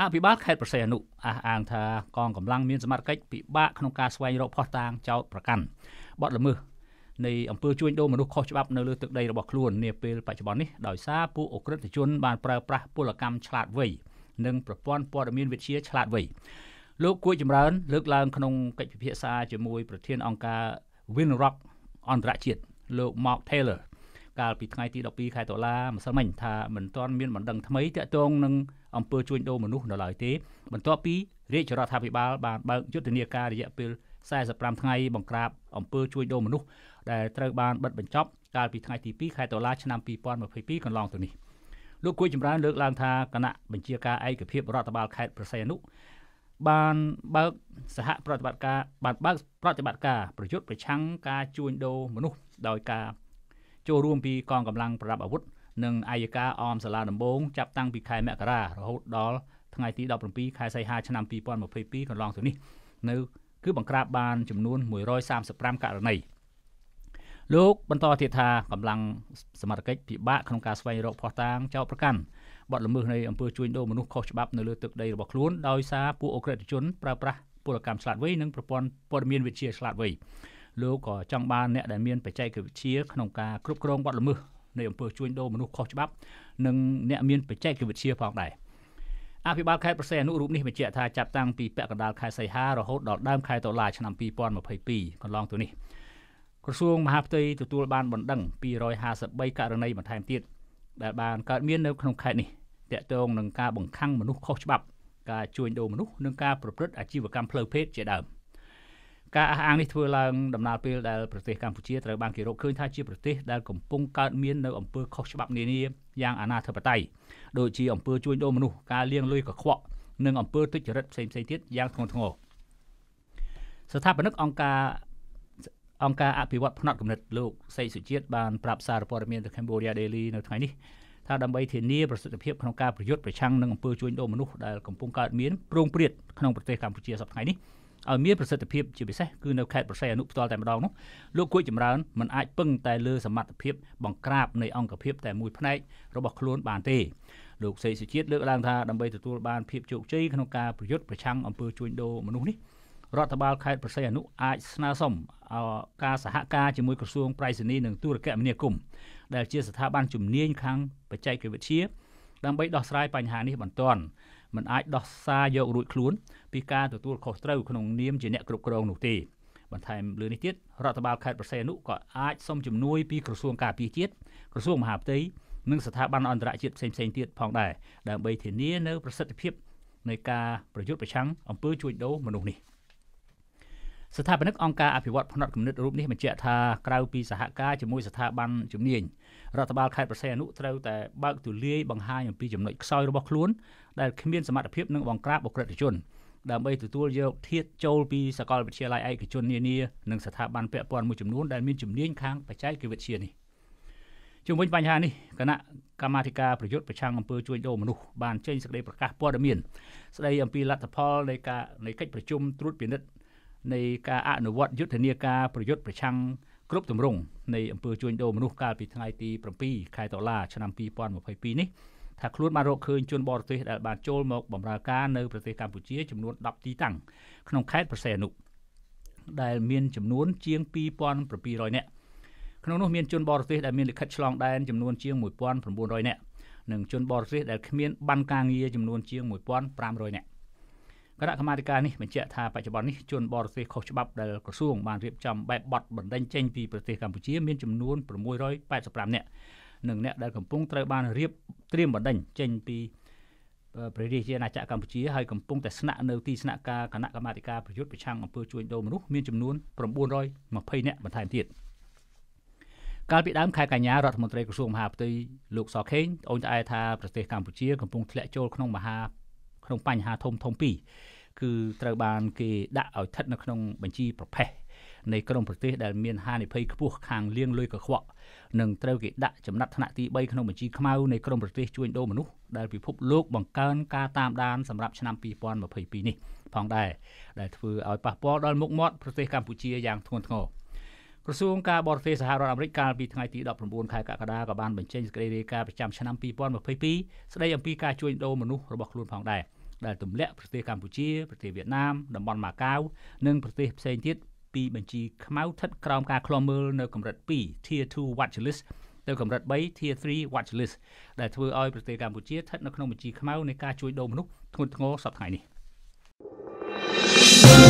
អភិបាលខេត្តប្រសេអនុអះអាងថាកងកម្លាំងមានសមត្ថកិច្ចពិបាកក្នុងការស្វែងរកផុសតាងចោតប្រកាន់បទល្មើសនៃអង្គើជួញដូរមនុស្សខុសច្បាប់នៅលើទឹកដីរបស់ខ្លួន នាពេលបច្ចុប្បន្ននេះដោយសារពួកអ ுக ្រិតជនបានប្រើប្រាស់ពលកម្មឆ្លាតវៃនិងប្រព័ន្ធព័ត៌មានវិទ្យាឆ្លាតវៃលោកគួយចម្រើន លើកឡើងក្នុងកិច្ចពិភាក្សាជាមួយប្រធានអង្គការ Winrock អន្តរជាតិលោក Mark Taylor កាលពីថ្ងៃទី12ខែតុលាម្សិលមិញថាមិនទាន់មានបណ្ដឹងថ្មីទាក់ទងនឹងអំពើជួញដូរមនុស្សនៅឡើយទេ បន្ទាប់ពីរាជរដ្ឋាភិបាលបានបើកយុទ្ធនាការរយៈពេល45ថ្ងៃបង្ក្រាបអំពើជួញដូរមនុស្សដែលត្រូវបានបិទបញ្ចប់កាលពីថ្ងៃទី2ខែតុលាឆ្នាំ2022កន្លងទៅនេះលោកគួយចម្រើនលើកឡើងថាគណៈបញ្ជាការឯកភាពរដ្ឋបាលខេត្តប្រស័យអនុបានបើកសហប្រតិបត្តិការបានបើកប្រតិបត្តិការប្រយុទ្ធប្រឆាំងការជួញដូរមនុស្សដោយការចូលរួមពីកងកម្លាំងប្រដាប់អាវុធនិងអាយកាអមសាលាដំបងចាប់តាំងពីខែមករារហូតដល់ថ្ងៃទី17ខែសីហាឆ្នាំ2022កន្លងទៅនេះនៅគឺបង្ក្រាបបានចំនួន135ករណីលោកបន្តទៀតថាកម្លាំងសមត្ថកិច្ចពិបាកក្នុងការស្វែងរកភស្តុតាងចោទប្រកាន់បទល្មើសនៃអំពើជួញដូរមនុស្សខុសច្បាប់នៅលើទឹកដីរបស់ខ្លួនដោយសារពួកអូក្រិតជនប្រើប្រាស់ពលកម្មឆ្លាតវៃនិងប្រព័ន្ធព័ត៌មានវិទ្យាឆ្លាតវៃលោកក៏ចង់បានអ្នកដែលមានបច្ចេកវិទ្យាក្នុងការគ្រប់គ្រងបទល្មើសនៃអំពើជួញដូរមនុស្សខុសច្បាប់និងអ្នកមានបច្ចេកវិទ្យាផងដែរអភិបាលខេត្តប្រសេអនុរូបនេះបញ្ជាក់ថាចាប់តាំងពីពាក់កណ្ដាលខែសីហារហូតដល់ដើមខែតុលាឆ្នាំ2022កន្លងទៅនេះក្រសួងមហាផ្ទៃទទួលបានបណ្ដឹង253ករណីបន្ថែមទៀតដែលបានកើតមាននៅក្នុងខេត្តនេះតាក់ទងនឹងការបង្ខំមនុស្សខុសច្បាប់ ការជួញដូរមនុស្សនិងការប្រព្រឹត្តអាជីវកម្មផ្លូវភេទជាដើម។ការអះអាងនេះធ្វើឡើងដំណើរពេលដែលប្រទេសកម្ពុជាត្រូវបានគេរកឃើញថាជាប្រទេសដែលកំពុងកើតមាននៅអំពើខុសច្បាប់នានាយ៉ាងអនាធិបតេយ្យដូចជាអំពើជួញដូរមនុស្សការលាងលុយកខ្វក់និងអំពើទុច្ចរិតផ្សេងៗទៀតយ៉ាងធ្ងន់ធ្ងរស្ថាបនិកអង្គការអង្គការអភិវឌ្ឍភ្នត់គំនិតលោកសេកសុជាតិបានប្រាប់សារព័ត៌មានទៅ Cambodia Daily នៅថ្ងៃនេះថាដើម្បីធានាប្រសិទ្ធភាពក្នុងការប្រយុទ្ធប្រឆាំងនឹងអំពើជួញដូរមនុស្សដែលកំពុងកើតមានប្រងព្រឹត្តក្នុងប្រទេសកម្ពុជាសប្តាហ៍នេះឲ្យមានប្រសិទ្ធភាពជាពិសេសគឺនៅខេត្តប្រស័យអនុផ្ទាល់តែម្ដងនោះលោកគួយចម្រើនមិនអាចពឹងតែលើសមត្ថភាពបង្ក្រាបនៃអង្គភាពតែមួយផ្នែករបស់ខ្លួនបានទេលោកសេកសុជាតិលើកឡើងថាដើម្បីទទួលបានភាពជោគជ័យក្នុងការប្រយុទ្ធប្រឆាំងអំពើជួញដូរមនុស្សនេះរដ្ឋបាលខេត្តប្រស័យអនុអាចស្នើសុំការសហការជាមួយក្រសួងប្រៃសណីនិងទូរគមនាគមន៍ដែលជាស្ថាប័នជំនាញខាងបច្ចេកវិទ្យាដើម្បីដោះស្រាយបញ្ហានេះបន្ទាន់មិនអាចដោះសារយករួចខ្លួនពីការទទួលខុសត្រូវក្នុងនាមជាអ្នកគ្រប់គ្រងនោះទេបន្ថែមលើនេះទៀតរដ្ឋបាលខេត្តប្រសេនុក៏អាចសុំជំនួយពីក្រសួងការពារជាតិក្រសួងមហាផ្ទៃនិងស្ថាប័នអន្តរជាតិផ្សេងៗទៀតផងដែរដើម្បីធានានៅប្រសិទ្ធភាពនៃការប្រយុទ្ធប្រឆាំងអំពើជួញដូរមនុស្សនេះ។ស្ថាបនិកអង្គការអភិវឌ្ឍភ្នត់គំនិតរូបនេះបញ្ជាក់ថាក្រៅពីសហការជាមួយស្ថាប័នជំនាញរដ្ឋបាលខេត្តប្រសេអនុត្រូវតែបើកទូលាយបង្ហាញអំពីចំណុចខ្សោយរបស់ខ្លួនដែលគ្មានសមត្ថភាពនឹងបង្ក្រាបអក្រិតជនដើម្បីទទួលយកធៀបចូលពីសាកលវិទ្យាល័យឯកជននានានិងស្ថាប័នពាក់ព័ន្ធមួយចំនួនដែលមានជំនាញខាងបច្ចេកវិទ្យានេះជុំវិញបញ្ហានេះគណៈកម្មាធិការប្រយុទ្ធប្រឆាំងអំពើជួញដូរមនុស្សបានចេញសេចក្តីប្រកាសព័ត៌មានស្តីអំពីលទ្ធផលនៃការនៃកិច្ចប្រជុំត្រួតពិនិត្យនៃការអនុវត្តយុទ្ធនាការប្រយុទ្ធប្រឆាំងគ្រប់ទម្រង់នៃអំពើជួញដូរមនុស្សកាលពីថ្ងៃទី7ខែតុលាឆ្នាំ2022នេះថាខ្លួនបានរកឃើញជនបរទេសដែលបានចូលមកបម្រើការនៅប្រទេសកម្ពុជាចំនួន10ទីតាំងក្នុងខេត្តប្រសេនុដែលមានចំនួនជាង2700នាក់ក្នុងនោះមានជនបរទេសដែលមានលិខិតឆ្លងដែនចំនួនជាង1900នាក់និងជនបរទេសដែលគ្មានបានការងារចំនួនជាង1500នាក់គណៈកម្មាធិការនេះបញ្ជាក់ថាបច្ចុប្បន្ននេះជនបរទេសខុសច្បាប់ដែលក្រសួងបានរៀបចំបែបបទបណ្ដេញចេញពីប្រទេសកម្ពុជាមានចំនួន685នាក់និងអ្នកដែលកំពុងត្រូវបានរៀបត្រៀមបណ្ដេញចេញពីព្រះរាជាណាចក្រកម្ពុជាហើយកំពុងតែស្នាក់នៅទីស្នាក់ការគណៈកម្មាធិការប្រយុទ្ធប្រឆាំងអំពើជួញដូរមនុស្សមានចំនួន920នាក់បន្ថែមទៀតកាលពីដើមខែកញ្ញារដ្ឋមន្ត្រីក្រសួងមហាផ្ទៃលោកសខេងត្អូញត្អែថាប្រទេសកម្ពុជាកំពុងធ្លាក់ចូលក្នុងមហាក្នុងបញ្ហាធំធំពីរគឺត្រូវបាន គេដាក់ឲ្យស្ថិតនៅក្នុង បញ្ជីប្រភេទនៃក្រមប្រទេស ដែលមានហានិភ័យខ្ពស់ខាងលាងលុយកខ្វក់និងត្រូវគេដាក់ចំណាត់ថ្នាក់ទី3ក្នុងបញ្ជីខ្មៅនៃក្រមប្រទេសជួញដូរមនុស្សដែលពិភពលោកបង្កើនការតាមដាន សម្រាប់ឆ្នាំ2022នេះផងដែរដែលធ្វើឲ្យប៉ះពាល់ដល់មុខមាត់ប្រទេសកម្ពុជាយ៉ាងធ្ងន់ធ្ងរក្រសួងការបរទេសសហរដ្ឋអាមេរិកកាលពីថ្ងៃទី19ខែកក្កដាក៏បានបញ្ចេញសេចក្តីរាយការណ៍ប្រចាំឆ្នាំ2022ស្តីអំពីការជួញដូរមនុស្សរបស់ខ្លួនផងដែរ។ដែលទម្លាក់ប្រទេសកម្ពុជា ប្រទេសវៀតណាមតំបន់ម៉ាកាវនិងប្រទេសផ្សេងទៀតពីបញ្ជីខ្មៅស្ថិតក្រោមការឃ្លាំមើលនៅកម្រិត2 Tier 2 Watch List ទៅកម្រិត3 Tier 3 Watch List ដែលធ្វើឲ្យ ប្រទេសកម្ពុជាស្ថិតនៅក្នុងបញ្ជីខ្មៅនៃការជួញដូរមនុស្សធ្ងន់ធ្ងរសប្តាហ៍នេះ។